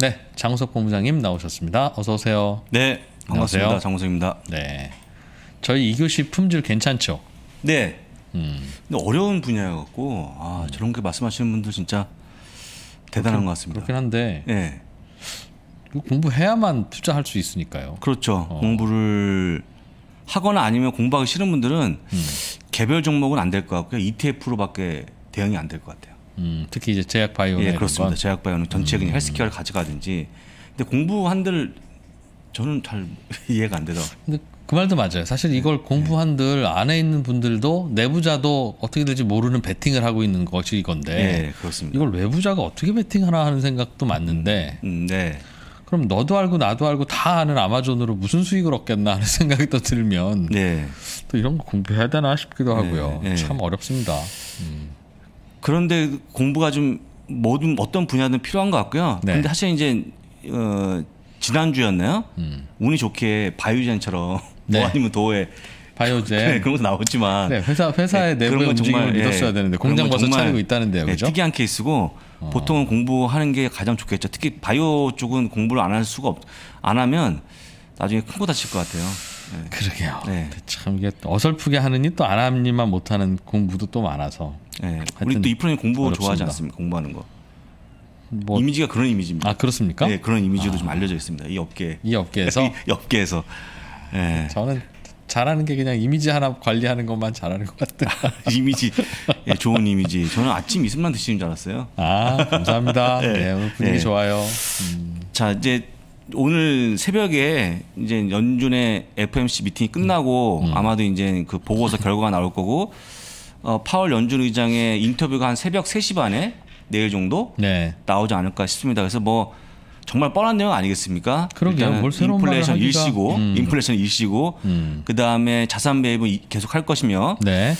네, 장우석 본부장님 나오셨습니다. 어서 오세요. 네, 반갑습니다. 안녕하세요. 장우석입니다. 네, 저희 2교시 품질 괜찮죠? 네. 음. 근데 어려운 분야 여갖고아 음. 저런 게 말씀하시는 분들 진짜 대단한 그렇긴, 것 같습니다. 그렇긴 한데. 네. 공부해야만 투자할 수 있으니까요. 그렇죠. 어. 공부를 하거나 아니면 공부하기 싫은 분들은 음. 개별 종목은 안 될 것 같고요. ETF로밖에 대응이 안 될 것 같아요. 음, 특히 이제 제약 바이오는 예, 그렇습니다. 제약 바이오는 전체 그냥 음. 헬스케어를 가져가든지. 근데 공부한들 저는 잘 이해가 안 되죠. 근데 그 말도 맞아요. 사실 이걸 네. 공부한들 안에 있는 분들도 내부자도 어떻게 될지 모르는 베팅을 하고 있는 것이 이건데. 네, 예, 그렇습니다. 이걸 외부자가 어떻게 베팅하나 하는 생각도 맞는데. 음, 음, 네. 그럼 너도 알고 나도 알고 다 아는 아마존으로 무슨 수익을 얻겠나 하는 생각이 또 들면 네. 또 이런 거 공부해야 되나 싶기도 네, 하고요. 네, 네. 참 어렵습니다. 음. 그런데 공부가 좀 모든 어떤 분야든 필요한 것 같고요. 네. 근데 사실 이제 어, 지난주였나요? 음. 운이 좋게 바이오젠처럼 네. 뭐 아니면 도에 바이오젠 그 그런 것도 나왔지만 네, 회사 회사의 네, 내부의 움직임을 믿었어야 네, 되는데 공장 벌써 차리고 있다는데요. 네, 그죠? 특이한 케이스고 어. 보통은 공부하는 게 가장 좋겠죠. 특히 바이오 쪽은 공부를 안 할 수가 없안 하면 나중에 큰 거 다칠 것 같아요. 네. 그러게요. 네. 참 이게 어설프게 하느니 또안 하니만 못하는 공부도 또 많아서. 네. 우리 또 이프로님 공부 좋아하지 않습니까? 공부하는 거. 뭐... 이미지가 그런 이미지입니다. 아 그렇습니까? 네, 그런 이미지로 아... 좀 알려져 있습니다. 이 업계. 이 업계에서. 이 업계에서. 네. 저는 잘하는 게 그냥 이미지 하나 관리하는 것만 잘하는 것 같다. 이미지 예, 좋은 이미지. 저는 아침 이슬만 드시는 줄 알았어요. 아 감사합니다. 네. 네, 오늘 분위기 네. 좋아요. 음. 자 이제 오늘 새벽에 이제 연준의 FMC 미팅이 끝나고 음. 아마도 이제 그 보고서 음. 결과가 나올 거고 어, 파월 연준 의장의 인터뷰가 한 새벽 3시 반에 내일 정도 네. 나오지 않을까 싶습니다. 그래서 뭐 정말 뻔한 내용 아니겠습니까? 그러게요. 뭘 새로운 인플레이션 하기가... 일시고, 음. 인플레이션 일시고, 음. 그 다음에 자산 매입은 계속 할 것이며, 네.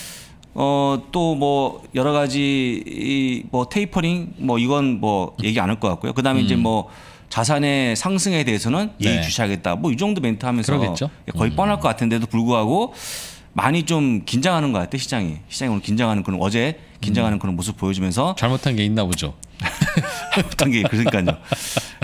어또 뭐 여러 가지 이, 뭐 테이퍼링 뭐 이건 뭐 얘기 안 할 것 같고요. 그 다음에 음. 이제 뭐 자산의 상승에 대해서는 네. 예의주시하겠다. 뭐 이 정도 멘트 하면서 그러겠죠? 예, 거의 음. 뻔할 것 같은데도 불구하고 많이 좀 긴장하는 것 같아 시장이 시장이 오늘 긴장하는 그런 어제 긴장하는 음. 그런 모습 보여주면서 잘못한 게 있나 보죠. 단계 그러니까요.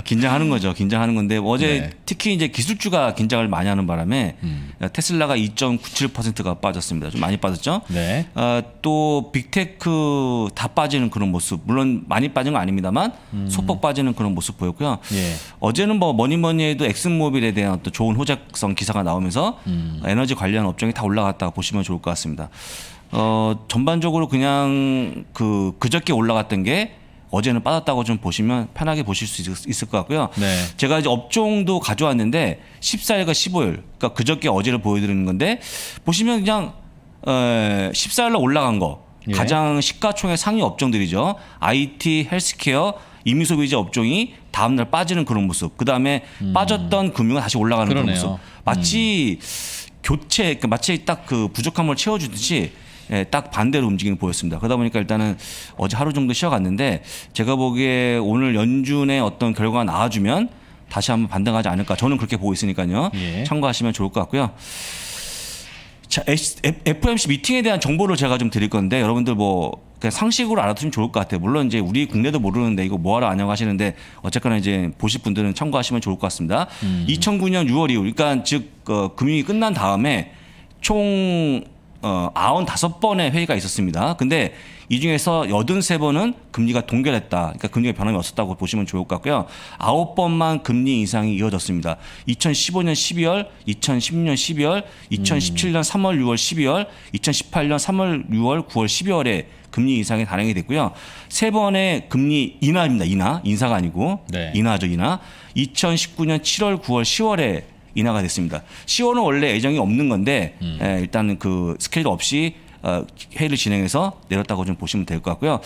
긴장하는 거죠. 긴장하는 건데 어제 네. 특히 이제 기술주가 긴장을 많이 하는 바람에 음. 어, 테슬라가 2.97%가 빠졌습니다. 좀 많이 빠졌죠. 네. 어, 또 빅테크 다 빠지는 그런 모습. 물론 많이 빠진 건 아닙니다만 음. 소폭 빠지는 그런 모습 보였고요. 예. 어제는 뭐 뭐니 뭐니 해도 엑슨모빌에 대한 어떤 좋은 호작성 기사가 나오면서 음. 에너지 관련 업종이 다 올라갔다 고 보시면 좋을 것 같습니다. 어, 전반적으로 그냥 그 그저께 올라갔던 게 어제는 빠졌다고 좀 보시면 편하게 보실 수 있을 것 같고요. 네. 제가 이제 업종도 가져왔는데 14일과 15일, 그러니까 그저께 어제를 보여드리는 건데 보시면 그냥 에, 어, 14일로 올라간 거 예. 가장 시가총액 상위 업종들이죠. IT, 헬스케어, 임의소비재 업종이 다음날 빠지는 그런 모습. 그 다음에 음. 빠졌던 금융은 다시 올라가는 그러네요. 그런 모습. 마치 음. 교체, 그러니까 그 마치 딱 그 부족함을 채워주듯이 예, 딱 반대로 움직이는 보였습니다. 그러다 보니까 일단은 어제 하루 정도 쉬어갔는데 제가 보기에 오늘 연준의 어떤 결과가 나와주면 다시 한번 반등하지 않을까 저는 그렇게 보고 있으니까요. 예. 참고하시면 좋을 것 같고요. 자, FMC 미팅에 대한 정보를 제가 좀 드릴 건데 여러분들 뭐 그냥 상식으로 알아두면 시 좋을 것 같아요. 물론 이제 우리 국내도 모르는데 이거 뭐하러 아냐고 하시는데 어쨌거나 이제 보실 분들은 참고하시면 좋을 것 같습니다. 음. 2009년 6월 이후, 그러니까 즉 어, 금융이 끝난 다음에 총 어, 아 95번의 회의가 있었습니다. 근데 이 중에서 여든 세번은 금리가 동결했다. 그러니까 금리가 변함이 없었다고 보시면 좋을 것 같고요. 아홉 번만 금리 인상이 이어졌습니다. 2015년 12월, 2016년 12월, 2017년 3월, 6월, 12월, 2018년 3월, 6월, 9월, 12월에 금리 인상이 단행이 됐고요. 세 번의 금리 인하입니다. 인하. 인사가 아니고 네. 인하죠, 인하. 2019년 7월, 9월, 10월에 인하가 됐습니다. 시월은 원래 예정이 없는 건데 음. 예, 일단 그 스케줄 없이 어, 회의를 진행해서 내렸다고 좀 보시면 될 것 같고요. 음.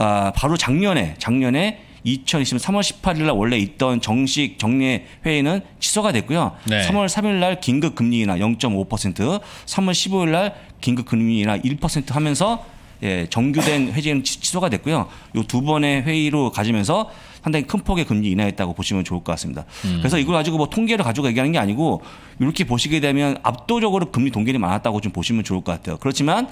아, 바로 작년에 작년에 2 0 2 3월 18일 날 원래 있던 정식 정례 회의는 취소가 됐고요. 네. 3월 3일 날 긴급 금리 인하 0.5%, 3월 15일 날 긴급 금리 인하 1% 하면서 예, 정규된 회의는 취소가 됐고요. 요 두 번의 회의로 가지면서 상당히 큰 폭의 금리 인하했다고 보시면 좋을 것 같습니다. 음. 그래서 이걸 가지고 뭐 통계를 가지고 얘기하는 게 아니고 이렇게 보시게 되면 압도적으로 금리 동결이 많았다고 좀 보시면 좋을 것 같아요. 그렇지만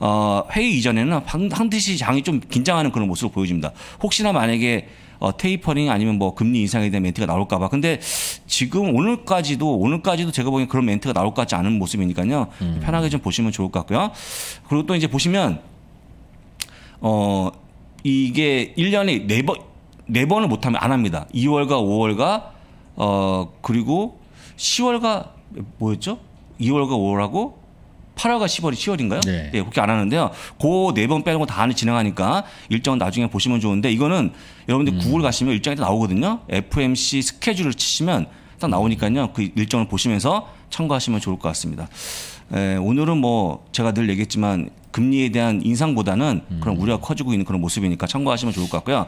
어, 회의 이전에는 반드시 장이 좀 긴장하는 그런 모습을 보여집니다 혹시나 만약에 어, 테이퍼링 아니면 뭐 금리 인상에 대한 멘트가 나올까봐. 근데 지금 오늘까지도 오늘까지도 제가 보기엔 그런 멘트가 나올 것 같지 않은 모습이니까요. 음. 편하게 좀 보시면 좋을 것 같고요. 그리고 또 이제 보시면 어 이게 1년에 4번 4번을 못 하면 안 합니다. 2월과 5월과 어 그리고 10월과 뭐였죠? 2월과 5월하고 8월과 10월이 10월인가요? 네. 네 그렇게 안 하는데요. 그네번 빼는 거다 진행하니까 일정은 나중에 보시면 좋은데 이거는 여러분들 음. 구글 가시면 일정이 다 나오거든요. FMC 스케줄을 치시면 딱 나오니까요. 그 일정을 보시면서 참고하시면 좋을 것 같습니다. 에, 예, 오늘은 뭐 제가 늘 얘기했지만 금리에 대한 인상보다는 음. 그런 우려가 커지고 있는 그런 모습이니까 참고하시면 좋을 것 같고요.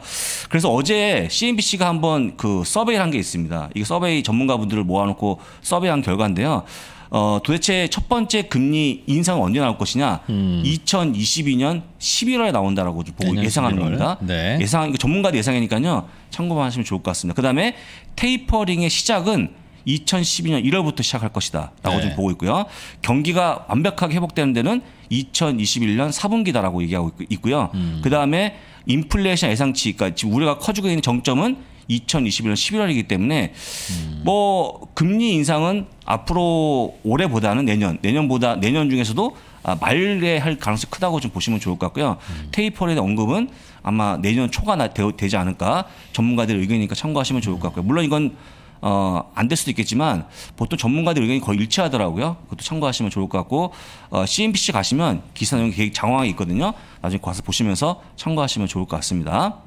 그래서 어제 CNBC가 한번 그 서베이를 한 게 있습니다. 이게 서베이 전문가분들을 모아놓고 서베이한 결과인데요. 어, 도대체 첫 번째 금리 인상은 언제 나올 것이냐? 음. 2022년 11월에 나온다라고 보고 네, 네, 예상하는 11월? 겁니다. 네. 예상 전문가도 예상이니까요. 참고만 하시면 좋을 것 같습니다. 그다음에 테이퍼링의 시작은 2012년 1월부터 시작할 것이다라고 네. 좀 보고 있고요. 경기가 완벽하게 회복되는 데는 2021년 4분기다라고 얘기하고 있고요. 음. 그 다음에 인플레이션 예상치, 까 그러니까 지금 우리가 커지고 있는 정점은 2021년 11월이기 때문에 음. 뭐 금리 인상은 앞으로 올해보다는 내년, 내년보다 내년 중에서도 아, 말에 할 가능성이 크다고 좀 보시면 좋을 것 같고요. 음. 테이퍼에 대한 언급은 아마 내년 초가 나, 되, 지 않을까 전문가들의 의견이니까 참고하시면 좋을 것 같고요. 물론 이건 어, 안 될 수도 있겠지만 보통 전문가들 의견이 거의 일치하더라고요. 그것도 참고하시면 좋을 것 같고 어, CMPC 가시면 기사 내용 계획 장황이 있거든요. 나중에 가서 보시면서 참고하시면 좋을 것 같습니다.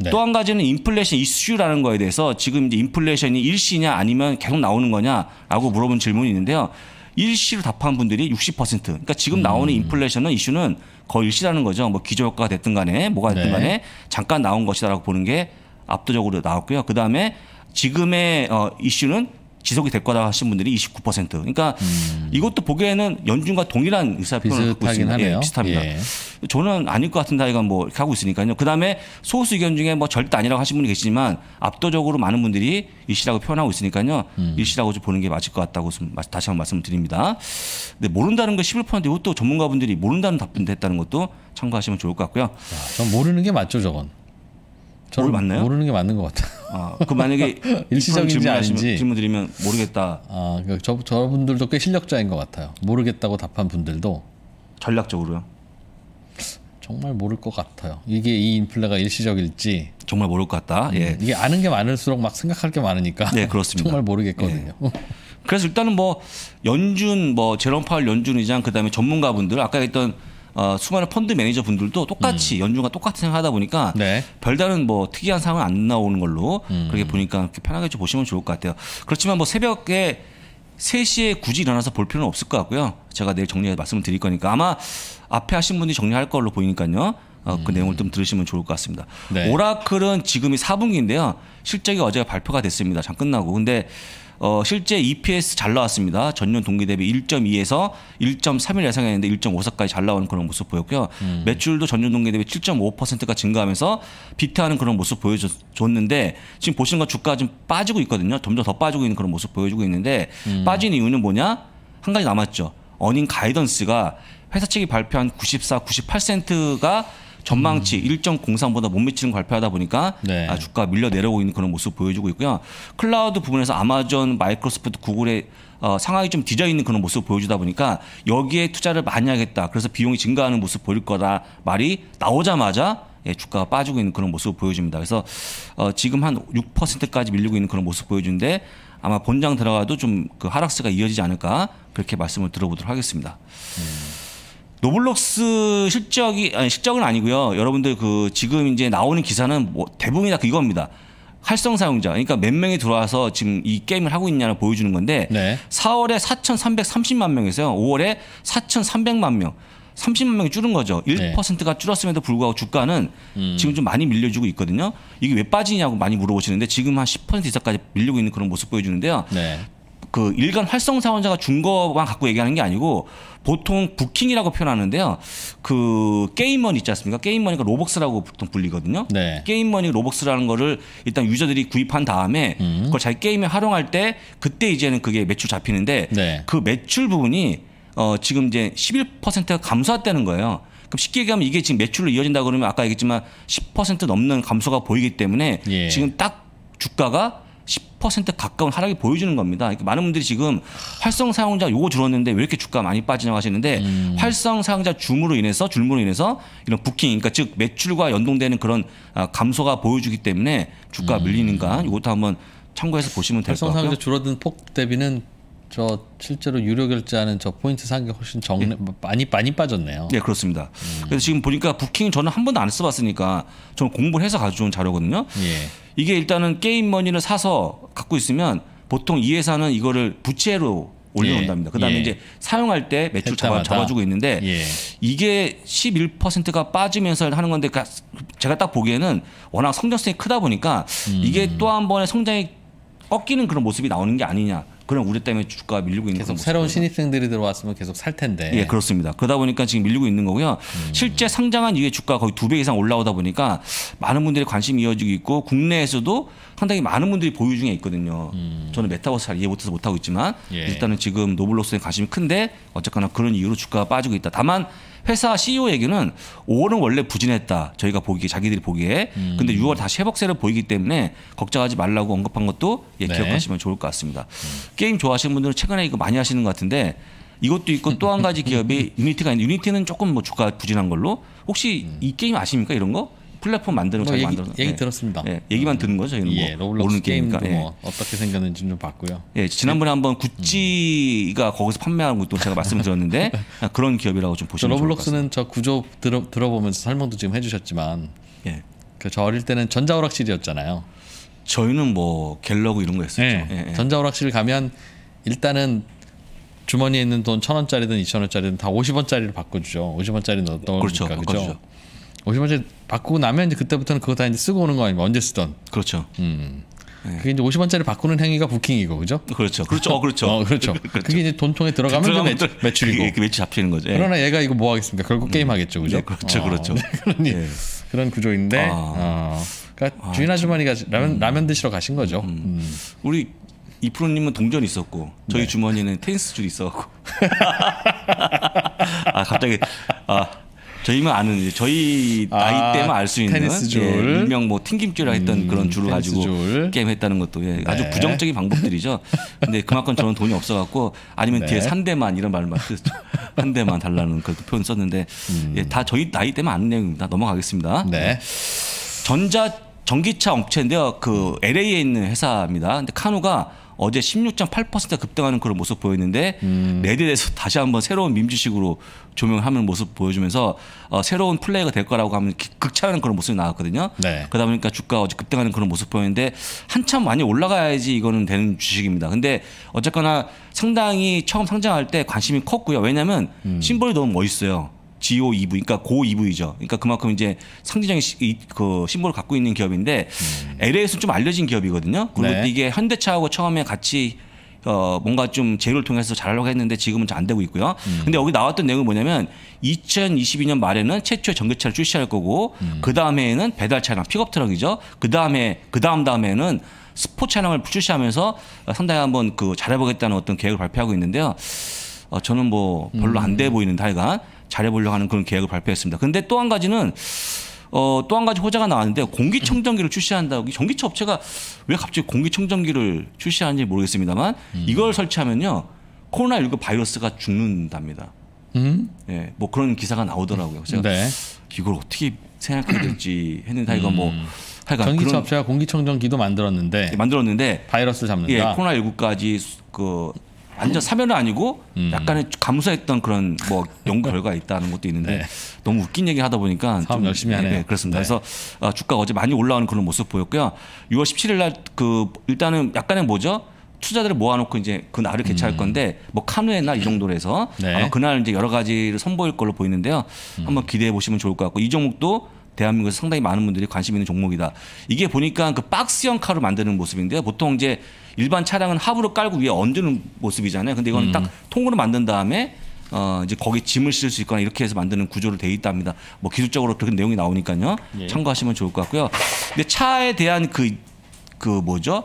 네. 또한 가지는 인플레이션 이슈라는 거에 대해서 지금 이제 인플레이션이 일시냐 아니면 계속 나오는 거냐라고 물어본 질문이 있는데요. 일시로 답한 분들이 60% 그러니까 지금 나오는 음. 인플레이션은 이슈는 거의 일시라는 거죠. 뭐 기저효과가 됐든 간에 뭐가 됐든 네. 간에 잠깐 나온 것이다라고 보는 게 압도적으로 나왔고요. 그다음에 지금의 어, 이슈는 지속이 될 거다 하신 분들이 29%. 그러니까 음. 이것도 보기에는 연준과 동일한 의사표현을 갖고 있습니다. 예, 하네요. 예, 비슷합니다. 예. 저는 아닐 것 같은 다이가 뭐 이렇게 하고 있으니까요. 그다음에 소수 의견 중에 뭐 절대 아니라고 하신 분이 계시지만 압도적으로 많은 분들이 일시라고 표현하고 있으니까요. 음. 일시라고 좀 보는 게 맞을 것 같다고 다시 한 번 말씀을 드립니다. 근데 모른다는 거 11%인데 이것도 전문가분들이 모른다는 답변 도했다는 것도 참고하시면 좋을 것 같고요. 야, 전 모르는 게 맞죠, 저건. 저는 맞나요? 모르는 게 맞는 것 같아요. 어, 그 만약에 일시적인지 아닌지 질문 드리면 모르겠다. 아, 그러니까 저 저분들도 꽤 실력자인 것 같아요. 모르겠다고 답한 분들도 전략적으로요. 정말 모를 것 같아요. 이게 이 인플레가 일시적일지 정말 모를 것 같다. 예. 음, 이게 아는 게 많을수록 막 생각할 게 많으니까 네, 그렇습니다. 정말 모르겠거든요. 예. 그래서 일단은 뭐 연준 뭐 제롬 파월 연준 의장 그다음에 전문가분들 아까 했던 어, 수많은 펀드 매니저 분들도 똑같이 음. 연중과 똑같은 생각하다 보니까 네. 별다른 뭐 특이한 상황은 안 나오는 걸로 음. 그렇게 보니까 이렇게 편하게 좀 보시면 좋을 것 같아요. 그렇지만 뭐 새벽에 3시에 굳이 일어나서 볼 필요는 없을 것 같고요. 제가 내일 정리해 말씀을 드릴 거니까 아마 앞에 하신 분이 정리할 걸로 보이니까요. 어, 그 음. 내용을 좀 들으시면 좋을 것 같습니다. 네. 오라클은 지금이 4분기인데요. 실적이 어제 발표가 됐습니다. 잠 끝나고. 근데 어, 실제 EPS 잘 나왔습니다. 전년 동기 대비 1.2에서 1.3일 예상했는데 1.54까지 잘 나오는 그런 모습 보였고요. 음. 매출도 전년 동기 대비 7.5%가 증가하면서 비트하는 그런 모습 보여줬는데 지금 보시는 건 주가 좀 빠지고 있거든요. 점점 더 빠지고 있는 그런 모습 보여주고 있는데 음. 빠진 이유는 뭐냐? 한 가지 남았죠. 어닝 가이던스가 회사 측이 발표한 94, 9 8가 전망치 음. 1.03보다 못 미치는 발표하다 보니까 네. 아, 주가 밀려 내려오고 있는 그런 모습 보여주고 있고요. 클라우드 부분에서 아마존, 마이크로소프트, 구글의 어, 상황이 좀 뒤져 있는 그런 모습 보여주다 보니까 여기에 투자를 많이 하겠다. 그래서 비용이 증가하는 모습 보일 거다 말이 나오자마자 예, 주가가 빠지고 있는 그런 모습을 보여줍니다. 그래서 어, 지금 한 6%까지 밀리고 있는 그런 모습 보여주는데 아마 본장 들어가도 좀 그 하락세가 이어지지 않을까 그렇게 말씀을 들어보도록 하겠습니다. 음. 노블록스 실적이 아니 실적은 아니고요. 여러분들 그 지금 이제 나오는 기사는 뭐 대부분 다 그겁니다. 활성 사용자 그러니까 몇 명이 들어와서 지금 이 게임을 하고 있냐를 보여주는 건데 네. 4월에 4,330만 명에서요. 5월에 4,300만 명. 30만 명이 줄은 거죠. 1%가 줄었음에도 불구하고 주가는 음. 지금 좀 많이 밀려주고 있거든요. 이게 왜 빠지냐고 많이 물어보시는데 지금 한 10% 이상까지 밀리고 있는 그런 모습 보여주는데요. 네. 그 일간 활성 사용자가준 거만 갖고 얘기하는 게 아니고 보통 부킹이라고 표현하는데요. 그 게임머니 있지 않습니까? 게임머니가 로벅스라고 보통 불리거든요. 네. 게임머니 로벅스라는 거를 일단 유저들이 구입한 다음에 음. 그걸 자기 게임에 활용할 때 그때 이제는 그게 매출 잡히는데 네. 그 매출 부분이 어 지금 이제 11%가 감소했다는 거예요. 그럼 쉽게 얘기하면 이게 지금 매출로 이어진다 그러면 아까 얘기했지만 10% 넘는 감소가 보이기 때문에 예. 지금 딱 주가가 10% 가까운 하락이 보여주는 겁니다. 그러니까 많은 분들이 지금 활성 사용자 요거 줄었는데 왜 이렇게 주가 많이 빠지냐고 하시는데 음. 활성 사용자 줌으로 인해서 줄무로 인해서 이런 부킹 그러니까 즉 매출과 연동되는 그런 아, 감소가 보여주기 때문에 주가 음. 밀리는가 이것도 한번 참고해서 보시면 될 것같아요 활성 사용자 줄어든 폭 대비는 저 실제로 유료 결제하는 저 포인트 산게 훨씬 적 예. 많이 많이 빠졌네요. 예, 그렇습니다. 음. 그래서 지금 보니까 부킹 저는 한 번도 안 써봤으니까 저는 공부를 해서 가져온 자료거든요. 예. 이게 일단은 게임 머니를 사서 갖고 있으면 보통 이 회사는 이거를 부채로 올려놓는답니다 예. 그다음에 예. 이제 사용할 때 매출 잡아, 잡아주고 있는데 예. 이게 11%가 빠지면서 하는 건데 제가 딱 보기에는 워낙 성장성이 크다 보니까 음. 이게 또 한 번의 성장이 꺾이는 그런 모습이 나오는 게 아니냐. 그럼 우리 때문에 주가 밀리고 있는 계속 새로운 신입생들이 들어왔으면 계속 살 텐데. 예, 그렇습니다. 그러다 보니까 지금 밀리고 있는 거고요. 음. 실제 상장한 이후에 주가 거의 두 배 이상 올라오다 보니까 많은 분들의 관심이 이어지고 있고 국내에서도 상당히 많은 분들이 보유 중에 있거든요. 음. 저는 메타버스 잘 이해 못해서 못하고 있지만 예. 일단은 지금 노블록스에 관심이 큰데 어쨌거나 그런 이유로 주가가 빠지고 있다. 다만 회사 CEO 얘기는 5월은 원래 부진했다. 저희가 보기 자기들이 보기에. 음. 근데 6월 다시 회복세를 보이기 때문에 걱정하지 말라고 언급한 것도 예, 네. 기억하시면 좋을 것 같습니다. 음. 게임 좋아하시는 분들은 최근에 이거 많이 하시는 것 같은데 이것도 있고 또 한 가지 기업이 유니티가 있는데 유니티는 조금 뭐 주가 부진한 걸로 혹시 음. 이 게임 아십니까 이런 거? 플랫폼 만드는 거잘 뭐 만들어. 얘기, 얘기 예. 들었습니다. 예, 얘기만 듣는 음. 거죠. 이는 예, 뭐롤블록 게임도 뭐 예. 어떻게 생겼는지 좀 봤고요. 예, 지난번에 한번 구찌가 음. 거기서 판매하는 것도 제가 말씀드렸는데 네. 아, 그런 기업이라고 좀 보시면 로블록스는 저 구조 들어, 들어보면서 설명도 지금 해주셨지만 예. 그저 어릴 때는 전자오락실이었잖아요. 저희는 뭐갤러그 이런 거였었죠. 예, 예. 예, 전자오락실 가면 일단은 주머니에 있는 돈 천원짜리든 이천원짜리든다 오십 원짜리를 바꿔주죠. 오십 원짜리 넣었던 그렇죠. 거니까 그죠 50원짜리 바꾸고 나면 이제 그때부터는 그거 다 이제 쓰고 오는 거 아니면 언제 쓰던. 그렇죠. 음. 네. 그게 이제 50원짜리 바꾸는 행위가 부킹이고 그죠? 그렇죠. 그렇죠. 어, 그렇죠. 어, 그렇죠. 그렇죠. 그게 이제 돈통에 들어가면 매출, 매출이고. 그 매출 잡히는 거죠. 예. 그러나 얘가 이거 뭐 하겠습니까? 결국 음. 게임 하겠죠. 그죠? 네, 그렇죠. 어, 그렇죠. 네, 그런, 예. 그런 구조인데. 아. 어. 그러니까 아, 주인 아주머니가 라면 음. 라면 드시러 가신 거죠. 음. 음. 우리 이 프로님은 동전 있었고 저희 네. 주머니는 테니스 줄있어갖고아 갑자기 아 저희만 아는 저희 아, 나이 때만 알 수 있는 테니스 예, 줄. 예, 일명 뭐 튕김줄이라 했던 음, 그런 줄을 가지고 게임했다는 것도 예, 아주 네. 부정적인 방법들이죠. 근데 그만큼 저는 돈이 없어갖고 아니면 네. 뒤에 산대만 이런 말을 막한 그 대만 달라는 그 표현 썼는데 음. 예, 다 저희 나이 때만 아는 내용입니다. 넘어가겠습니다. 네. 예. 전자 전기차 업체인데요. 그 LA에 있는 회사입니다. 근데 카누가 어제 16.8% 급등하는 그런 모습 보였는데 음. 레드에서 다시 한번 새로운 민주식으로 조명하는 모습 보여주면서 어, 새로운 플레이가 될 거라고 하면 극찬하는 그런 모습이 나왔거든요. 네. 그러다 보니까 주가 어제 급등하는 그런 모습 보였는데 한참 많이 올라가야지 이거는 되는 주식입니다. 근데 어쨌거나 상당히 처음 상장할 때 관심이 컸고요. 왜냐하면 음. 심벌이 너무 멋있어요. GO 2부, 그러니까 고 2부이죠. 그러니까 그만큼 이제 상징적인 시, 그 심볼을 갖고 있는 기업인데 음. l a 에서좀 알려진 기업이거든요. 그리고 네. 이게 현대차하고 처음에 같이 어, 뭔가 좀 제휴를 통해서 잘하려고 했는데 지금은 잘 안 되고 있고요. 음. 근데 여기 나왔던 내용이 뭐냐면 2022년 말에는 최초의 전기차를 출시할 거고 음. 그 다음에는 배달 차랑 픽업 트럭이죠. 그 다음에 그 다음 다음에는 스포 츠 차량을 출시하면서 상당히 한번 그 잘해보겠다는 어떤 계획을 발표하고 있는데요. 어, 저는 뭐 별로 안돼 음. 보이는 달간 잘해보려고 하는 그런 계획을 발표했습니다. 그런데또 한 가지는 어, 또 한 가지 호재가 나왔는데 공기청정기를 출시한다고 전기차 업체가 왜 갑자기 공기청정기를 출시하는지 모르겠습니다만 음. 이걸 설치하면요 코로나19 바이러스가 죽는답니다. 음? 예, 뭐 그런 기사가 나오더라고요. 제가 네. 이걸 어떻게 생각해야 될지 했는데 이거 음. 뭐 하여간 전기차 그런 업체가 공기청정기도 만들었는데 예, 만들었는데 바이러스 잡는다. 예, 코로나19까지 그 완전 음. 사면은 아니고 음. 약간의 감수했던 그런 뭐 연구 결과가 있다는 것도 있는데 네. 너무 웃긴 얘기 하다 보니까 좀 열심히 네, 하네. 네, 그렇습니다. 네. 그래서 어, 주가 어제 많이 올라오는 그런 모습 보였고요. 6월 17일 날 그 일단은 약간의 뭐죠? 투자들을 모아놓고 이제 그 날을 개최할 음. 건데 뭐 카누의 날 이 정도로 해서 네. 아마 그날 이제 여러 가지를 선보일 걸로 보이는데요. 음. 한번 기대해 보시면 좋을 것 같고 이 종목도 대한민국에서 상당히 많은 분들이 관심 있는 종목이다. 이게 보니까 그 박스형 카로 만드는 모습인데요. 보통 이제 일반 차량은 하부로 깔고 위에 얹는 모습이잖아요. 근데 이건 음. 딱 통으로 만든 다음에 어 이제 거기 짐을 실을 수 있거나 이렇게 해서 만드는 구조로 돼 있답니다. 뭐 기술적으로 그런 내용이 나오니까요. 예. 참고하시면 좋을 것 같고요. 근데 차에 대한 그그 그 뭐죠?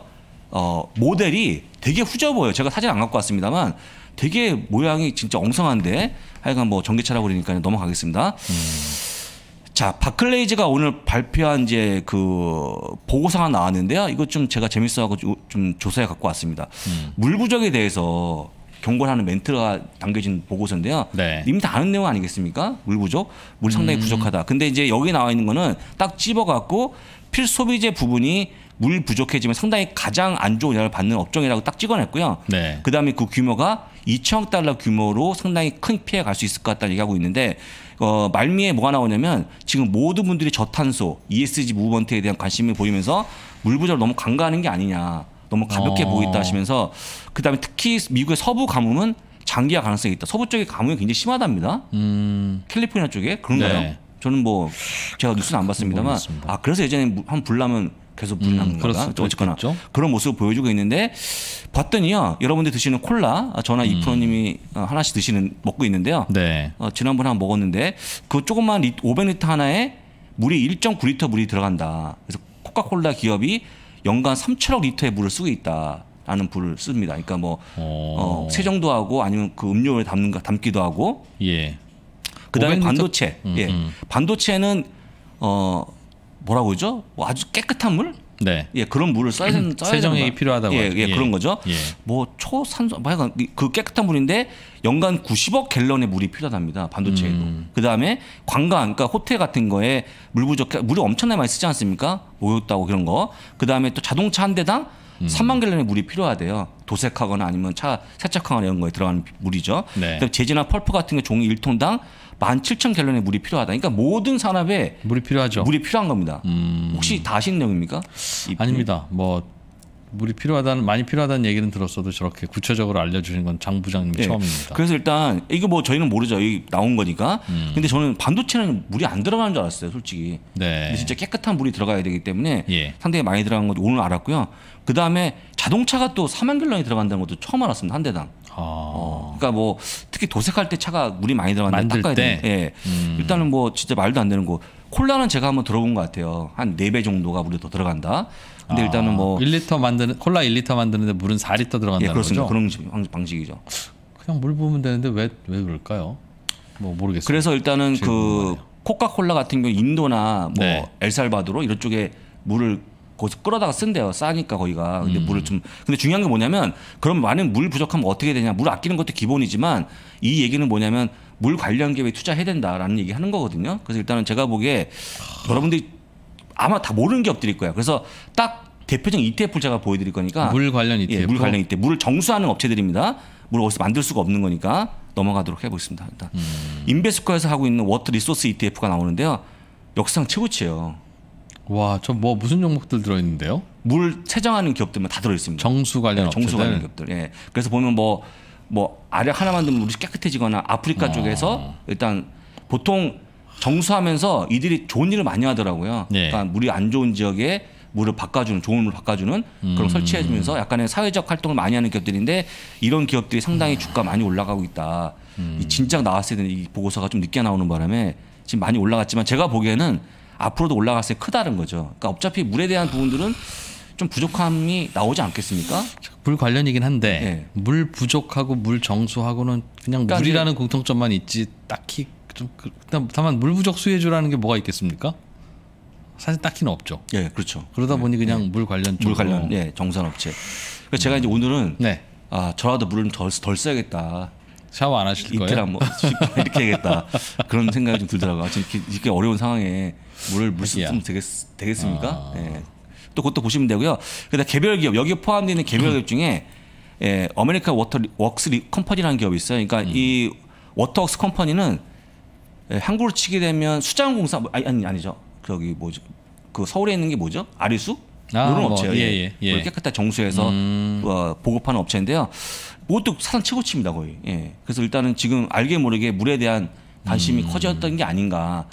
어 모델이 되게 후져 보여요. 제가 사진 안 갖고 왔습니다만 되게 모양이 진짜 엉성한데 하여간 뭐 전기차라고 그러니까 넘어가겠습니다. 음. 자, 바클레이즈가 오늘 발표한 이제 그 보고서가 나왔는데요. 이것 좀 제가 재밌어하고 좀 조사해 갖고 왔습니다. 음. 물 부족에 대해서 경고를 하는 멘트가 담겨진 보고서인데요. 네. 이미 다 아는 내용 아니겠습니까? 물 부족, 물 상당히 음. 부족하다. 근데 이제 여기 나와 있는 거는 딱 집어갖고 필소비재 부분이 물 부족해지면 상당히 가장 안 좋은 영향을 받는 업종이라고 딱 찍어냈고요. 네. 그다음에 그 규모가 2천억 달러 규모로 상당히 큰 피해 갈 수 있을 것 같다는 얘기하고 있는데 어, 말미에 뭐가 나오냐면 지금 모든 분들이 저탄소 ESG 무브먼트에 대한 관심을 보이면서 물 부족을 너무 간과하는 게 아니냐. 너무 가볍게 어. 보겠다 하시면서 그다음에 특히 미국의 서부 가뭄은 장기화 가능성이 있다. 서부 쪽의 가뭄이 굉장히 심하답니다. 음. 캘리포니아 쪽에 그런가요? 네. 저는 뭐 제가 뉴스는 안 그, 봤습니다만 모르겠습니다. 아 그래서 예전에 한 불나면 계속 물이 음, 거나 어쨌거나 있겠죠. 그런 모습을 보여주고 있는데 봤더니요 여러분들 드시는 콜라 아, 저나 음. 이프로님이 어, 하나씩 드시는 먹고 있는데요. 네. 어, 지난번에 한 먹었는데 그 조금만 500리터 하나에 물이 1.9리터 물이 들어간다. 그래서 코카콜라 기업이 연간 3천억 리터의 물을 쓰고 있다. 라는 불을 씁니다. 그러니까 뭐 어, 어. 세정도 하고 아니면 그 음료를 담는 담기도 하고. 예. 그다음에 500m? 반도체. 음, 예. 음. 반도체는 어 뭐라고 그러죠? 뭐 아주 깨끗한 물? 네. 예, 그런 물을 써야 되는 써야 세정액이 필요하다고. 예, 예, 예, 그런 거죠. 예. 뭐 초산소 뭐 하여간 그 깨끗한 물인데 연간 90억 갤런의 물이 필요하답니다. 반도체에도. 음. 그다음에 관광 그러니까 호텔 같은 거에 물 부족 물을 엄청나게 많이 쓰지 않습니까? 모였다고 그런 거. 그다음에 또 자동차 한 대당 음. 3만 갤런의 물이 필요하대요. 도색하거나 아니면 차 세척하거나 이런 거에 들어가는 물이죠. 네. 그다음에 재질이나 펄프 같은 게 종이 1톤당 17,000 갤런의 물이 필요하다. 그러니까 모든 산업에 물이 필요하죠. 물이 필요한 겁니다. 음... 혹시 다 아시는 내용입니까? 아닙니다. 뭐 물이 필요하다는 많이 필요하다는 얘기는 들었어도 저렇게 구체적으로 알려주신 건 장 부장님 네. 예. 처음입니다. 그래서 일단 이거 뭐 저희는 모르죠. 이 나온 거니까. 음. 근데 저는 반도체는 물이 안 들어가는 줄 알았어요, 솔직히. 네. 근데 진짜 깨끗한 물이 들어가야 되기 때문에 예. 상당히 많이 들어간 건 오늘 알았고요. 그 다음에 자동차가 또 4만 갤런이 들어간다는 것도 처음 알았습니다, 한 대당. 아. 어, 그러니까 뭐 특히 도색할 때 차가 물이 많이 들어가는데 닦아야 돼. 예. 음. 일단은 뭐 진짜 말도 안 되는 거. 콜라는 제가 한번 들어본 것 같아요. 한 네 배 정도가 물이 더 들어간다. 근데 아. 일단은 뭐 1리터 만드는 콜라 1리터 만드는데 물은 4리터 들어간다는 예, 그렇습니다. 거죠. 그런 방식이죠. 그냥 물 부으면 되는데 왜왜 왜 그럴까요? 뭐 모르겠어요. 그래서 일단은 그 모르겠네요. 코카콜라 같은 경우 인도나 뭐 네. 엘살바도르 이런 쪽에 물을 거기서 끌어다가 쓴대요. 싸니까 거기가. 근데 음. 물을 좀 근데 중요한 게 뭐냐면 그럼 많은 물 부족하면 어떻게 되냐. 물 아끼는 것도 기본이지만 이 얘기는 뭐냐면 물 관련 기업에 투자해야 된다라는 얘기 하는 거거든요. 그래서 일단은 제가 보기에 하... 여러분들이 아마 다 모르는 기업들일 거예요. 그래서 딱 대표적인 ETF를 제가 보여드릴 거니까 물 관련 ETF, 예, 물 관련 ETF, 물을 정수하는 업체들입니다. 물을 어디서 만들 수가 없는 거니까 넘어가도록 해보겠습니다. 일단 음. 인베스코에서 하고 있는 워터 리소스 ETF가 나오는데요. 역상 최고치예요. 와, 저 뭐 무슨 종목들 들어 있는데요? 물 채정하는 기업들만 뭐 다 들어 있습니다. 정수 관련 네, 정수 관련 기업들. 예. 그래서 보면 뭐뭐 뭐 아래 하나만 들면 물이 깨끗해지거나 아프리카 어. 쪽에서 일단 보통 정수하면서 이들이 좋은 일을 많이 하더라고요. 예. 그러니까 물이 안 좋은 지역에 물을 바꿔주는 좋은 물을 바꿔주는 그런 음. 설치해주면서 약간의 사회적 활동을 많이 하는 기업들인데 이런 기업들이 상당히 음. 주가 많이 올라가고 있다. 음. 진작 나왔어야 되는 이 보고서가 좀 늦게 나오는 바람에 지금 많이 올라갔지만 제가 보기에는 앞으로도 올라갔을 때 크다는 거죠. 그러니까 어차피 물에 대한 부분들은 좀 부족함이 나오지 않겠습니까? 물 관련이긴 한데 네. 물 부족하고 물 정수하고는 그냥 그러니까 물이라는 공통점만 있지 딱히 좀일 그, 다만 물 부족 수혜주라는 게 뭐가 있겠습니까? 사실 딱히는 없죠. 예, 네, 그렇죠. 그러다 네. 보니 그냥 네. 물 관련 물 관련 예 정산업체. 그래서 제가 음. 이제 오늘은 네. 아 저라도 물을 덜, 덜 써야겠다. 샤워 안 하실 거예요? 이틀 한번 뭐, 이렇게 해야겠다 그런 생각이 좀 들더라고요. 지금 이렇게, 이렇게 어려운 상황에 물을 물쓰면 되겠, 되겠습니까? 아. 예. 또 그것도 보시면 되고요. 그다음 개별 기업 여기 포함되는 개별 기업 중에 예, 어메리카 워터 웍스 컴퍼니라는 기업이 있어요. 그러니까 음. 이 워터웍스 컴퍼니는 예, 한국으로 치게 되면 수자원공사 뭐, 아니, 아니 아니죠. 저기 뭐죠? 그 서울에 있는 게 뭐죠? 아리수 아, 이런 뭐, 업체예요. 예, 예. 예. 예. 깨끗하게 정수해서 음. 어, 보급하는 업체인데요. 그것도 사상 최고치입니다 거의. 예. 그래서 일단은 지금 알게 모르게 물에 대한 관심이 음. 커졌던 게 아닌가.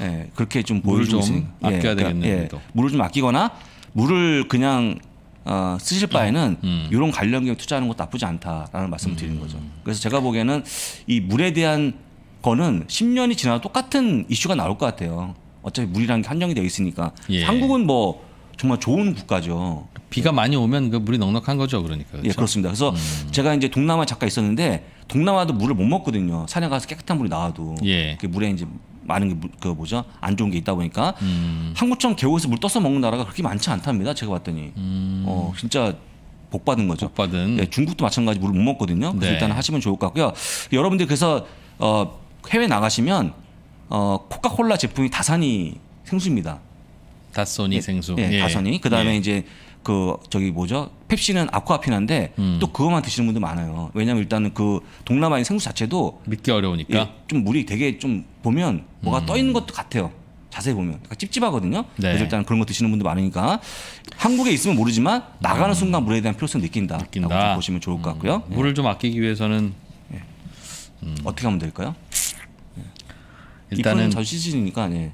예. 그렇게 좀 보여주고 있습니다. 예. 그러니까 되겠네요. 예. 물을 좀 아끼거나 물을 그냥 어, 쓰실 바에는 음. 음. 이런 관련 기업 투자하는 것도 나쁘지 않다라는 말씀을 음. 드리는 거죠. 그래서 제가 보기에는 이 물에 대한 거는 10년이 지나도 똑같은 이슈가 나올 것 같아요. 어차피 물이라는 게 한정이 되어 있으니까. 예. 한국은 뭐 정말 좋은 국가죠. 비가 많이 오면 그 물이 넉넉한 거죠, 그러니까. 예, 그렇죠? 예, 그렇습니다. 그래서 음. 제가 이제 동남아 잠깐 있었는데 동남아도 물을 못 먹거든요. 산에 가서 깨끗한 물이 나와도 예. 그 물에 이제 많은 게 그 뭐죠 안 좋은 게 있다 보니까 음. 한국처럼 계곡에서 물 떠서 먹는 나라가 그렇게 많지 않답니다. 제가 봤더니 음. 어 진짜 복 받은 거죠. 복 받은. 네, 예, 중국도 마찬가지 물을 못 먹거든요. 그래서 네. 일단 하시면 좋을 것 같고요. 여러분들 그래서 어 해외 나가시면 어 코카콜라 제품이 다산이 생수입니다. 다소니 예, 생수. 예, 예. 다소니. 그다음에 예. 이제 그 저기 뭐죠? 펩시는 아쿠아피나인데 음. 또그거만 드시는 분들 많아요. 왜냐면 일단은 그 동남아인 생수 자체도 믿기 어려우니까 예, 좀 물이 되게 좀 보면 뭐가 음. 떠 있는 음. 것도 같아요. 자세히 보면 그러니까 찝찝하거든요. 네. 그래서 일단 그런 거 드시는 분들 많으니까 한국에 있으면 모르지만 나가는 음. 순간 물에 대한 필요성 느낀다. 느낀다. 보시면 좋을 것 같고요. 예. 물을 좀 아끼기 위해서는 예. 어떻게 하면 될까요? 예. 일단은 전 시즌이니까 예.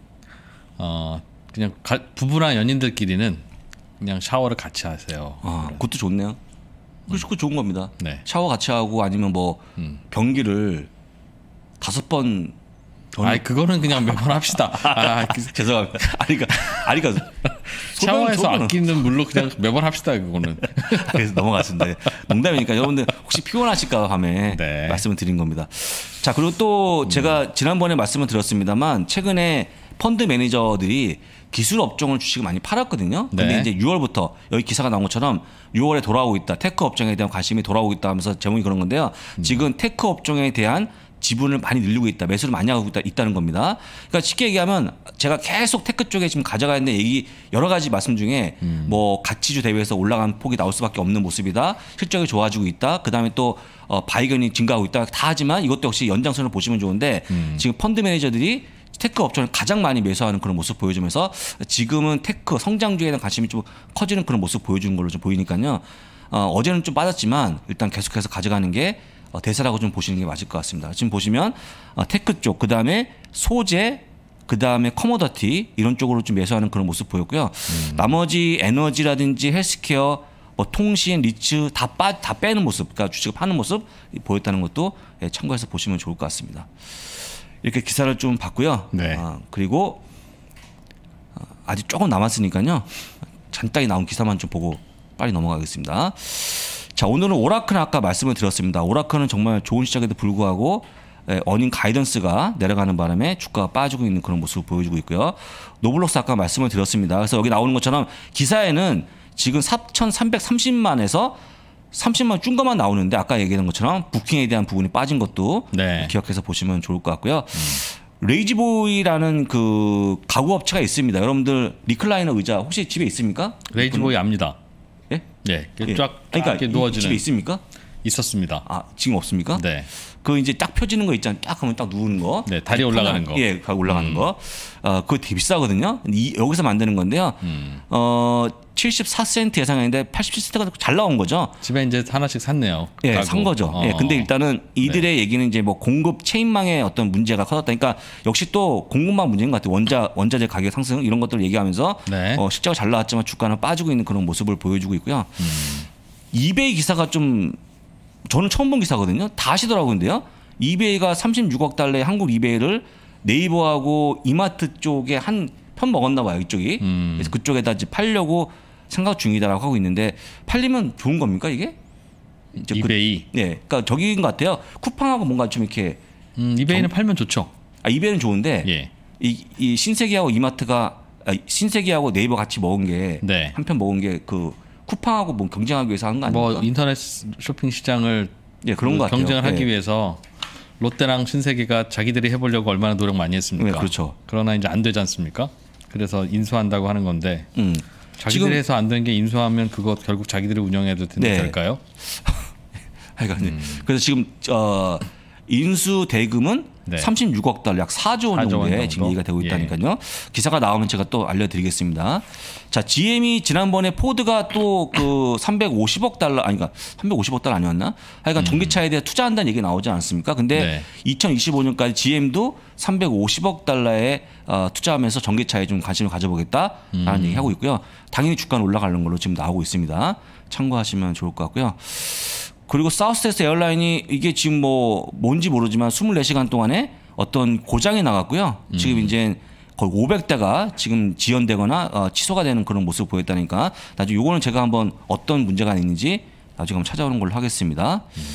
어 그냥 가, 부부랑 연인들끼리는 그냥 샤워를 같이 하세요. 아, 그래. 그것도 좋네요. 그것도 음. 좋은 겁니다. 네. 샤워 같이 하고 아니면 뭐 음. 변기를 다섯 번 전... 아니 그거는 그냥 매번 합시다. 아, 아 그, 죄송합니다. 아니까 그러니까, 아니까 그러니까 샤워해서 아끼는 물로 그냥 매번 합시다 그거는. 아, 그래서 넘어갔습니다. 네. 농담이니까 여러분들 혹시 피곤하실까 밤에 네. 말씀을 드린 겁니다. 자 그리고 또 제가 음. 지난번에 말씀을 드렸습니다만 최근에 펀드 매니저들이 기술 업종을 주식을 많이 팔았거든요. 근데 네. 이제 6월부터 여기 기사가 나온 것처럼 6월에 돌아오고 있다. 테크 업종에 대한 관심이 돌아오고 있다 하면서 제목이 그런 건데요. 음. 지금 테크 업종에 대한 지분을 많이 늘리고 있다. 매수를 많이 하고 있다, 는 겁니다. 그러니까 쉽게 얘기하면 제가 계속 테크 쪽에 지금 가져가는 얘기 여러 가지 말씀 중에 음. 뭐 가치주 대비해서 올라간 폭이 나올 수밖에 없는 모습이다. 실적이 좋아지고 있다. 그다음에 또 어, 바이견이 증가하고 있다. 다 하지만 이것도 역시 연장선을 보시면 좋은데 음. 지금 펀드 매니저들이 테크 업종을 가장 많이 매수하는 그런 모습 보여주면서 지금은 테크 성장주에 대한 관심이 좀 커지는 그런 모습 보여주는 걸로 좀 보이니까요. 어, 어제는 좀 빠졌지만 일단 계속해서 가져가는 게 어, 대세라고 좀 보시는 게 맞을 것 같습니다. 지금 보시면 어, 테크 쪽, 그 다음에 소재, 그 다음에 커머더티 이런 쪽으로 좀 매수하는 그런 모습 보였고요. 음. 나머지 에너지라든지 헬스케어 뭐 통신, 리츠 다, 빠, 다 빼는 모습, 그러니까 주식을 파는 모습 보였다는 것도 예, 참고해서 보시면 좋을 것 같습니다. 이렇게 기사를 좀 봤고요. 네. 아, 그리고 아, 아직 조금 남았으니까요. 잔뜩 나온 기사만 좀 보고 빨리 넘어가겠습니다. 자, 오늘은 오라클 아까 말씀을 드렸습니다. 오라클은 정말 좋은 시작에도 불구하고 예, 어닝 가이던스가 내려가는 바람에 주가가 빠지고 있는 그런 모습을 보여주고 있고요. 노블록스 아까 말씀을 드렸습니다. 그래서 여기 나오는 것처럼 기사에는 지금 4,330만에서 30만 준 것만 나오는데 아까 얘기한 것처럼 부킹에 대한 부분이 빠진 것도 네. 기억해서 보시면 좋을 것 같고요. 음. 레이지보이라는 그 가구 업체가 있습니다. 여러분들 리클라이너 의자 혹시 집에 있습니까? 레이지보이 압니다. 예? 네. 예. 쫙, 그러니까 이렇게 누워지는 집에 있습니까? 있었습니다. 아 지금 없습니까? 네. 그 이제 딱 펴지는 거 있잖아요. 딱 하면 딱 누우는 거. 네, 다리 올라가는 거. 예, 올라가는 음. 거. 어, 그거 되게 비싸거든요. 이, 여기서 만드는 건데요. 음. 어 74센트 예상했는데 87센트가 잘 나온 거죠. 집에 이제 하나씩 샀네요. 예, 산 거죠. 어. 예, 근데 일단은 이들의 네. 얘기는 이제 뭐 공급 체인망의 어떤 문제가 커졌다니까 그러니까 역시 또 공급망 문제인 것 같아요. 원자 원자재 가격 상승 이런 것들을 얘기하면서 네. 어, 실제가 잘 나왔지만 주가는 빠지고 있는 그런 모습을 보여주고 있고요. 음. 이베이 기사가 좀 저는 처음 본 기사거든요. 다 하시더라고요, 근데요. 이베이가 36억 달러의 한국 이베이를 네이버하고 이마트 쪽에 한편 먹었나 봐요 이쪽이. 음. 그래서 그쪽에다 이제 팔려고 생각 중이다라고 하고 있는데 팔리면 좋은 겁니까 이게? 이제 그 이베이. 그, 예, 그러니까 저기인 것 같아요. 쿠팡하고 뭔가 좀 이렇게. 음, 이베이는 정... 팔면 좋죠. 아 이베이는 좋은데 예. 이, 이 신세계하고 이마트가 아, 신세계하고 네이버 같이 먹은 게 네. 한편 먹은 게 그 쿠팡하고 뭐 경쟁하기 위해서 한거 아니에요? 뭐 인터넷 쇼핑 시장을 예, 그런 그, 경쟁을 하기 예. 위해서 롯데랑 신세계가 자기들이 해보려고 얼마나 노력 많이 했습니까? 네, 그렇죠. 그러나 이제 안 되지 않습니까? 그래서 인수한다고 하는 건데 음. 자기들 해서 안 되는 게 인수하면 그거 결국 자기들이 운영해도 된다 네. 될까요? 하여간 음. 그래서 지금 어, 인수 대금은 네. 36억 달러 약 4조 원정도의 정도? 지금 얘기가 되고 예. 있다니까요. 예. 기사가 나오면 제가 또 알려드리겠습니다. 자, GM이 지난번에 포드가 또 그 350억 달러 아니 그니까 350억 달러 아니었나? 하여간 전기차에 음. 대해 투자한다는 얘기 나오지 않습니까? 근데 네. 2025년까지 GM도 350억 달러에 어, 투자하면서 전기차에 좀 관심을 가져보겠다라는 음. 얘기 하고 있고요. 당연히 주가는 올라가는 걸로 지금 나오고 있습니다. 참고하시면 좋을 것 같고요. 그리고 사우스에서 에어라인이 이게 지금 뭐 뭔지 모르지만 24시간 동안에 어떤 고장이 나갔고요. 지금 음. 이제 거의 500대가 지금 지연되거나 어, 취소가 되는 그런 모습을 보였다니까 나중에 요거는 제가 한번 어떤 문제가 있는지 나중에 한번 찾아오는 걸로 하겠습니다. 음.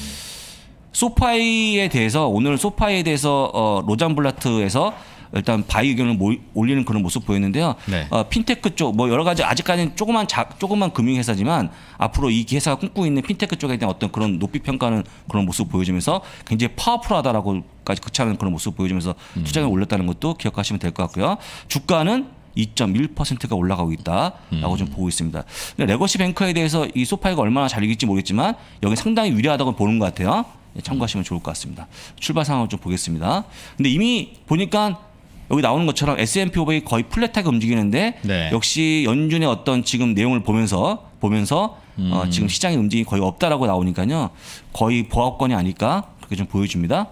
소파이에 대해서 오늘 소파이에 대해서 어, 로잔블라트에서 일단 바이 의견을 모이, 올리는 그런 모습 보였는데요. 네. 어, 핀테크 쪽 뭐 여러 가지 아직까지는 조그만 자, 조그만 금융회사지만 앞으로 이 회사가 꿈꾸고 있는 핀테크 쪽에 대한 어떤 그런 높이 평가는 그런 모습 보여주면서 굉장히 파워풀하다라고까지 극찬하는 그런 모습 보여주면서 음. 투자금을 올렸다는 것도 기억하시면 될 것 같고요. 주가는 2.1%가 올라가고 있다라고 음. 좀 보고 있습니다. 레거시 뱅크에 대해서 이 소파이가 얼마나 잘 이길지 모르겠지만 여기 상당히 유리하다고 보는 것 같아요. 예, 참고하시면 좋을 것 같습니다. 출발 상황을 좀 보겠습니다. 근데 이미 보니까 여기 나오는 것처럼 S&P 500이 거의 플랫하게 움직이는데 네. 역시 연준의 어떤 지금 내용을 보면서 보면서 어, 음. 어, 지금 시장의 움직임이 거의 없다라고 나오니까요. 거의 보합권이 아닐까 그렇게 좀 보여줍니다.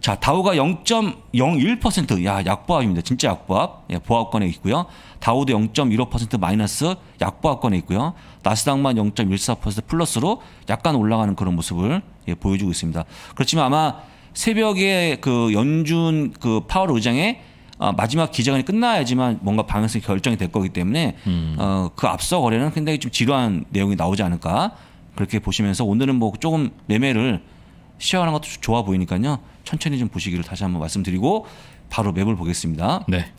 자, 다우가 0.01%, 야, 약보합입니다. 진짜 약보합. 예, 보합권에 있고요. 다우도 0.15% 마이너스 약보합권에 있고요. 나스닥만 0.14% 플러스로 약간 올라가는 그런 모습을 예, 보여주고 있습니다. 그렇지만 아마 새벽에 그 연준 그 파월 의장의 어, 마지막 기자간이 끝나야지만 뭔가 방향성이 결정이 될 거기 때문에 음. 어, 그 앞서 거래는 굉장히 좀 지루한 내용이 나오지 않을까 그렇게 보시면서 오늘은 뭐 조금 매매를 시연하는 것도 좋아 보이니까요 천천히 좀 보시기를 다시 한번 말씀드리고 바로 맵을 보겠습니다. 네.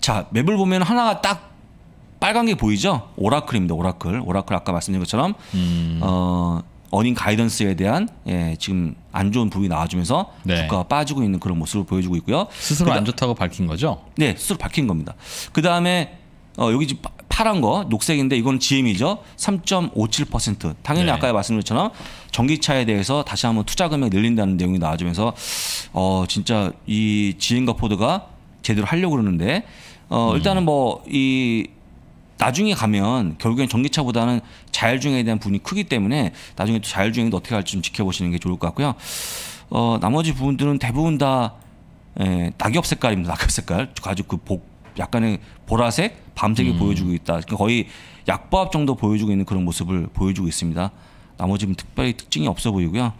자 맵을 보면 하나가 딱 빨간 게 보이죠? 오라클입니다. 오라클. 오라클 아까 말씀드린 것처럼 음. 어, 어닝 가이던스에 대한 예, 지금 안 좋은 부분이 나와주면서 네. 주가가 빠지고 있는 그런 모습을 보여주고 있고요. 스스로 그다, 안 좋다고 밝힌 거죠? 네, 스스로 밝힌 겁니다. 그 다음에 어, 여기 지금 파란 거 녹색인데 이건 GM이죠. 3.57% 당연히 네. 아까 말씀드린 것처럼 전기차에 대해서 다시 한번 투자 금액 늘린다는 내용이 나와주면서 어, 진짜 이 GM과 포드가 제대로 하려고 그러는데 어, 음. 일단은 뭐이 나중에 가면 결국엔 전기차보다는 자율주행에 대한 부분이 크기 때문에 나중에 또 자율주행도 어떻게 할지 좀 지켜보시는 게 좋을 것 같고요. 어, 나머지 부분들은 대부분 다 에, 예, 낙엽 색깔입니다. 낙엽 색깔. 가지그 복, 약간의 보라색, 밤색이 음. 보여주고 있다. 그러니까 거의 약보합 정도 보여주고 있는 그런 모습을 보여주고 있습니다. 나머지는 뭐 특별히 특징이 없어 보이고요.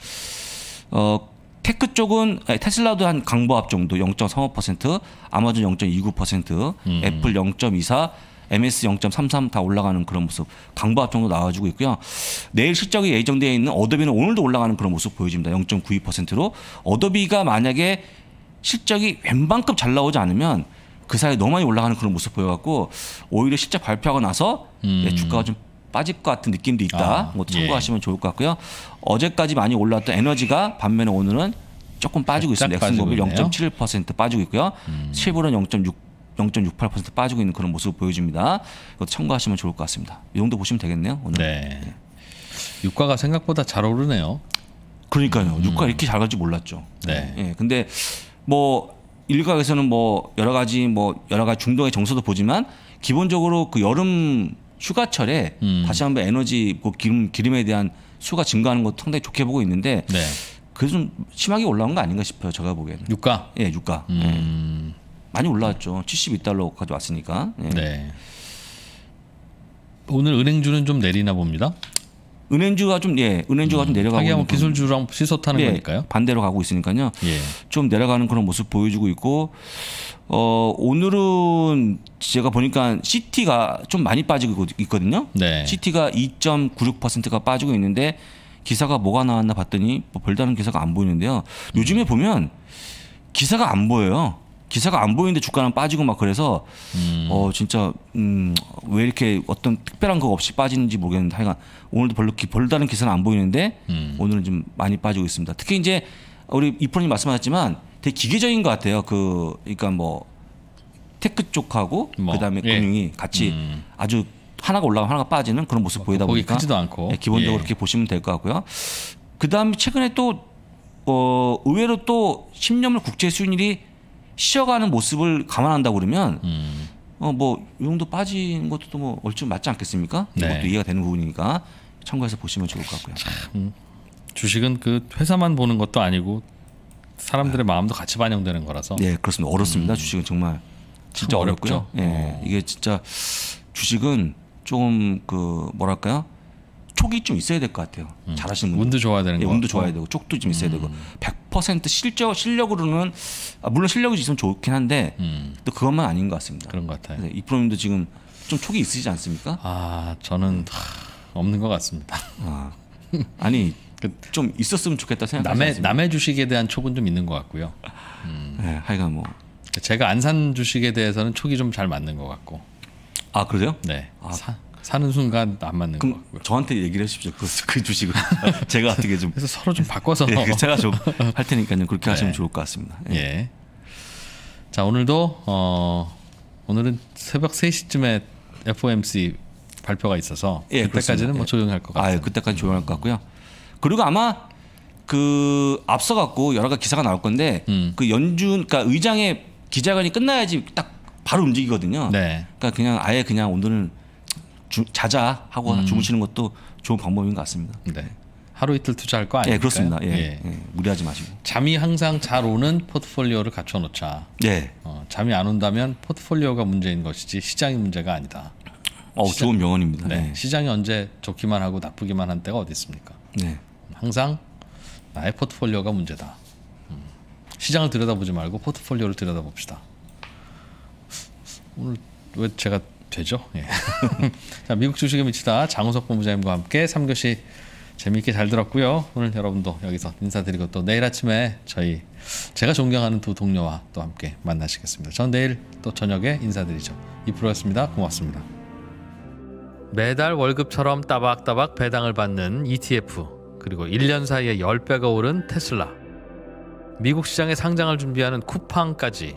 어, 테크 쪽은 아 테슬라도 한 강보합 정도 0.35%, 아마존 0.29%, 음. 애플 0.24, MS 0.33 다 올라가는 그런 모습, 강보 합정도 나와주고 있고요. 내일 실적이 예정되어 있는 어도비는 오늘도 올라가는 그런 모습 보여집니다. 0.92%로 어도비가 만약에 실적이 웬만큼 잘 나오지 않으면 그 사이에 너무 많이 올라가는 그런 모습 보여갖고 오히려 실적 발표하고 나서 음. 네, 주가가 좀 빠질 것 같은 느낌도 있다. 아, 뭐 참고하시면 예. 좋을 것 같고요. 어제까지 많이 올랐던 에너지가 반면에 오늘은 조금 빠지고 있습니다. 넥슨 모빌 0.71% 빠지고 있고요. 음. 실버는 0.6 0.68% 빠지고 있는 그런 모습을 보여줍니다. 이것 참고하시면 좋을 것 같습니다. 이 정도 보시면 되겠네요. 오늘. 네. 네. 유가가 생각보다 잘 오르네요. 그러니까요. 음. 유가 이렇게 잘 갈지 몰랐죠. 네. 예. 근데 뭐 일각에서는 뭐 여러 가지 뭐 여러 가지 중동의 정서도 보지만 기본적으로 그 여름 휴가철에 음. 다시 한번 에너지 뭐 기름 기름에 대한 수가 증가하는 것도 상당히 좋게 보고 있는데 네. 그게 좀 심하게 올라온 거 아닌가 싶어요. 제가 보기에는. 유가? 예, 유가. 음. 예. 많이 올라왔죠. 72달러까지 왔으니까. 예. 네. 오늘 은행주는 좀 내리나 봅니다. 은행주가 좀 예, 은행주가 음, 좀 내려가고 하긴 기술주랑 시소 타는 예, 거니까요. 반대로 가고 있으니까요. 예. 좀 내려가는 그런 모습 보여주고 있고 어 오늘은 제가 보니까 시티가 좀 많이 빠지고 있거든요. 네. 시티가 2.96%가 빠지고 있는데 기사가 뭐가 나왔나 봤더니 뭐 별다른 기사가 안 보이는데요. 요즘에 음. 보면 기사가 안 보여요. 기사가 안 보이는데 주가는 빠지고 막 그래서 음. 어 진짜 음, 왜 이렇게 어떤 특별한 거 없이 빠지는지 모르겠는데 하여간 오늘도 별로 기, 별다른 기사는 안 보이는데 음. 오늘은 좀 많이 빠지고 있습니다. 특히 이제 우리 이프로님 말씀하셨지만 되게 기계적인 것 같아요. 그 그러니까 뭐 테크 쪽하고 뭐, 그다음에 예. 금융이 같이 음. 아주 하나가 올라가 하나가 빠지는 그런 모습 어, 보이다 보니까 크지도 않고 예, 기본적으로 예. 그렇게 보시면 될 것 같고요. 그다음에 최근에 또 어, 의외로 또 10년물 국제 수익률이 쉬어가는 모습을 감안한다고 그러면 음. 어뭐 용도 빠진 것도 뭐 얼추 맞지 않겠습니까? 네. 이것도 이해가 되는 부분이니까 참고해서 보시면 좋을 것 같고요. 참, 주식은 그 회사만 보는 것도 아니고 사람들의 네. 마음도 같이 반영되는 거라서. 네 그렇습니다. 어렵습니다. 음. 주식은 정말 진짜 어렵고요. 예, 네, 이게 진짜 주식은 조금 그 뭐랄까요? 촉이 좀 있어야 될 것 같아요. 음. 잘하시는 분 운도 좋아야 되는 예, 거. 운도 좋아야 되고 쪽도 좀 있어야 음. 되고 100% 실적 실력으로는 아, 물론 실력이 있으면 좋긴 한데 음. 또 그것만 아닌 것 같습니다. 그런 것 같아요. 이 프로님도 지금 좀 촉이 있으시지 않습니까? 아 저는 하, 없는 것 같습니다. 아, 아니 그 좀 있었으면 좋겠다 생각 남의 않습니까? 남의 주식에 대한 촉은 좀 있는 것 같고요. 음. 네, 하여간 뭐 제가 안산 주식에 대해서는 촉이 좀 잘 맞는 것 같고. 아 그래요? 네. 아, 사, 사는 순간 안 맞는 거. 같고요. 저한테 얘기를 하십시오. 그, 그 주식을 제가 어떻게 좀 그래서 서로 좀 바꿔서 예, 그 제가 좀 할 테니까요. 그렇게 네. 하시면 좋을 것 같습니다. 예. 예. 자 오늘도 어, 오늘은 새벽 3시쯤에 FOMC 발표가 있어서 예, 그때까지는 뭐 조용할 것 예. 같아요. 그때까지 조용할 음. 것 같고요. 그리고 아마 그 앞서 갖고 여러 가지 기사가 나올 건데 음. 그 연준 그러니까 의장의 기자간이 끝나야지 딱 바로 움직이거든요. 네. 그러니까 그냥 아예 그냥 오늘은 주, 자자 하고 음. 주무시는 것도 좋은 방법인 것 같습니다. 네. 하루 이틀 투자할 거 아니에요? 예, 그렇습니다. 예, 예. 예, 무리하지 마시고. 잠이 항상 잘 오는 포트폴리오를 갖춰놓자. 예. 어, 잠이 안 온다면 포트폴리오가 문제인 것이지 시장이 문제가 아니다. 어, 시장, 좋은 명언입니다. 네. 네. 시장이 언제 좋기만 하고 나쁘기만 한 때가 어디 있습니까? 네. 항상 나의 포트폴리오가 문제다. 음. 시장을 들여다보지 말고 포트폴리오를 들여다봅시다. 오늘 왜 제가 되죠. 예. 자, 미국 주식에 미치다 장우석 본부장님과 함께 3교시 재미있게 잘 들었고요. 오늘 여러분도 여기서 인사드리고 또 내일 아침에 저희 제가 존경하는 두 동료와 또 함께 만나시겠습니다. 전 내일 또 저녁에 인사드리죠. 이 프로였습니다. 고맙습니다. 매달 월급처럼 따박따박 배당을 받는 ETF 그리고 1년 사이에 10배가 오른 테슬라 미국 시장에 상장을 준비하는 쿠팡까지